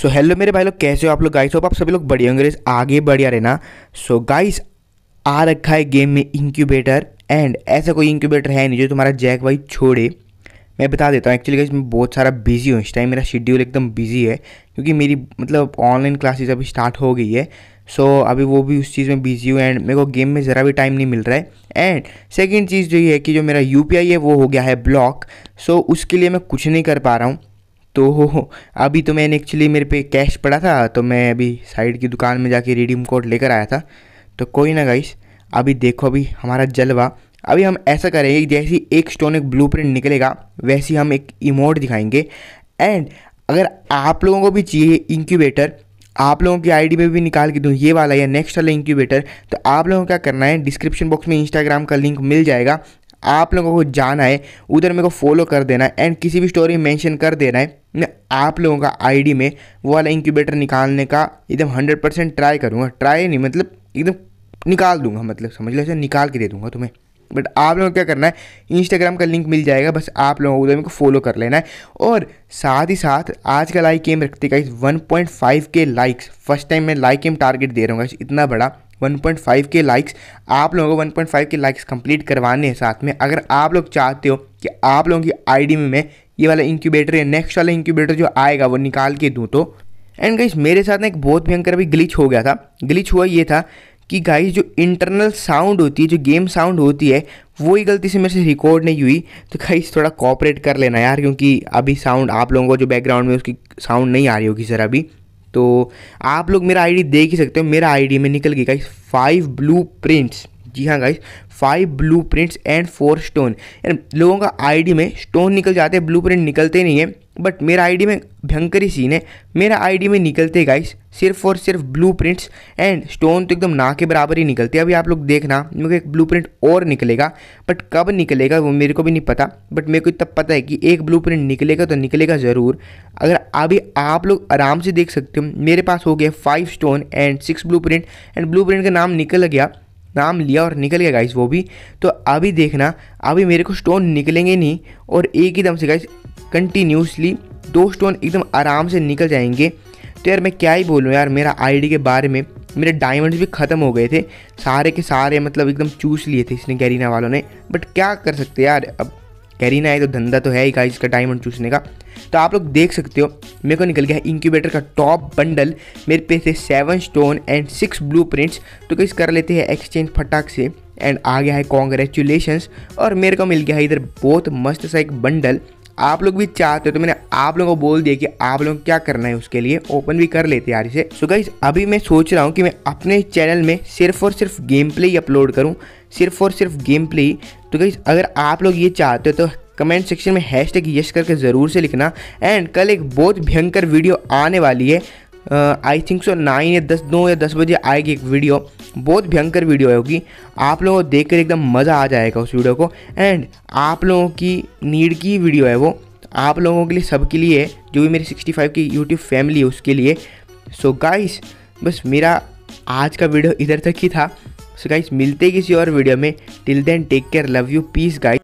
सो so, hello मेरे भाई लोग कैसे हो आप लोग गाइस हो आप सभी लोग बढ़िया होंगे आगे बढ़िया रहना सो so, गाइस आ रखा है गेम में इंक्यूबेटर एंड ऐसा कोई इंक्यूबेटर है नहीं जो तुम्हारा जैक भाई छोड़े मैं बता देता हूँ एक्चुअली गाइस मैं बहुत सारा बिजी हूँ इस टाइम मेरा शेड्यूल एकदम बिजी है क्योंकि मेरी मतलब ऑनलाइन क्लासेस अभी स्टार्ट हो गई है सो so, अभी वो भी उस चीज़ में बिजी हूँ एंड मेरे को गेम में ज़रा भी टाइम नहीं मिल रहा है एंड सेकेंड चीज़ जो ये है कि जो मेरा यू है वो हो गया है ब्लॉक सो so, उसके लिए मैं कुछ नहीं कर पा रहा हूँ तो अभी तो मैंने एक्चुअली मेरे पे कैश पड़ा था तो मैं अभी साइड की दुकान में जाके रिडीम कोड लेकर आया था तो कोई ना गाइस अभी देखो अभी हमारा जलवा अभी हम ऐसा करेंगे जैसी एक स्टोन एक ब्लू निकलेगा वैसी हम एक इमोट दिखाएंगे एंड अगर आप लोगों को भी चाहिए इंक्यूबेटर आप लोगों की आईडी में भी निकाल के दूँ ये वाला या नेक्स्ट वाला इंक्यूबेटर तो आप लोगों को क्या करना है डिस्क्रिप्शन बॉक्स में इंस्टाग्राम का लिंक मिल जाएगा आप लोगों को जाना है उधर मेरे को फॉलो कर देना है एंड किसी भी स्टोरी मेंशन कर देना है आप लोगों का आईडी में वो वाला इंक्यूबेटर निकालने का एकदम हंड्रेड परसेंट ट्राई करूँगा ट्राई नहीं मतलब एकदम निकाल दूंगा मतलब समझ लो ऐसे निकाल के दे दूंगा तुम्हें बट आप लोगों को क्या करना है इंस्टाग्राम का लिंक मिल जाएगा बस आप लोगों को उधर को फॉलो कर लेना है और साथ ही साथ आज का लाइक एम रखते guys five K likes first time मैं लाइक एम टारगेट दे रहा हूँ इतना बड़ा 1.5 के लाइक्स आप लोगों को 1.5 के लाइक्स कंप्लीट करवाने हैं साथ में अगर आप लोग चाहते हो कि आप लोगों की आईडी में मैं ये वाला इंक्यूबेटर या नेक्स्ट वाला इंक्यूबेटर जो आएगा वो निकाल के दूँ तो एंड गाइज मेरे साथ ना एक बहुत भयंकर अभी ग्लिच हो गया था ग्लिच हुआ ये था कि गाइस जो इंटरनल साउंड होती है जो गेम साउंड होती है वो ही गलती से मेरे से रिकॉर्ड नहीं हुई तो गाइज थोड़ा कॉपरेट कर लेना यार क्योंकि अभी साउंड आप लोगों को जो बैकग्राउंड में उसकी साउंड नहीं आ रही होगी सर अभी तो आप लोग मेरा आईडी देख ही सकते हो मेरा आईडी में निकल गई गाइस फाइव ब्लू प्रिंट्स जी हाँ guys five blueprints and four stone लोगों का आईडी में स्टोन निकल जाते हैं ब्लू प्रिंट निकलते नहीं है बट मेरा आईडी में भयंकर ही सीन है मेरा आईडी में निकलते गाइस सिर्फ और सिर्फ ब्लू प्रिंट्स एंड स्टोन तो एकदम ना के बराबर ही निकलते अभी आप लोग देखना मेरे को एक ब्लू प्रिंट और निकलेगा बट कब निकलेगा वो मेरे को भी नहीं पता बट मेरे को इतना पता है कि एक ब्लू प्रिंट निकलेगा तो निकलेगा ज़रूर अगर अभी आप लोग आराम से देख सकते हो मेरे पास हो गया five stone and six blueprint and blueprint का नाम निकल गया नाम लिया और निकल गया गाइस वो भी तो अभी देखना अभी मेरे को स्टोन निकलेंगे नहीं और एक ही दम से गाइस कंटिन्यूसली दो स्टोन एकदम आराम से निकल जाएंगे तो यार मैं क्या ही बोलूँ यार मेरा आईडी के बारे में मेरे डायमंड्स भी ख़त्म हो गए थे सारे के सारे मतलब एकदम चूस लिए थे इसने गैरीना वालों ने बट क्या कर सकते यार अब ना है तो धंधा तो है ही गाइस का डायमंड चूसने का तो आप लोग देख सकते हो मेरे को निकल गया है इंक्यूबेटर का टॉप बंडल मेरे पे थे seven stone and six blueprints तो कैसे कर लेते हैं एक्सचेंज फटाक से एंड आ गया है कॉन्ग्रेचुलेशन और मेरे को मिल गया है इधर बहुत मस्त सा एक बंडल आप लोग भी चाहते हो तो मैंने आप लोगों को बोल दिया कि आप लोग क्या करना है उसके लिए ओपन भी कर लेते यार इसे सो so गाइज अभी मैं सोच रहा हूँ कि मैं अपने चैनल में सिर्फ और सिर्फ गेम प्ले ही अपलोड करूँ सिर्फ और सिर्फ गेम प्ले ही तो गाइज अगर आप लोग ये चाहते हो तो कमेंट सेक्शन में हैश टैग यश करके ज़रूर से लिखना एंड कल एक बहुत भयंकर वीडियो आने वाली है आई थिंक सो नाइन या दस नौ या दस बजे आएगी एक वीडियो बहुत भयंकर वीडियो होगी आप लोगों को देख कर एकदम मज़ा आ जाएगा उस वीडियो को एंड आप लोगों की नीड की वीडियो है वो आप लोगों के लिए सबके लिए जो भी मेरी 65 की यूट्यूब फैमिली है उसके लिए सो so गाइस बस मेरा आज का वीडियो इधर तक ही था सो so गाइस मिलते किसी और वीडियो में till then take care love you peace guys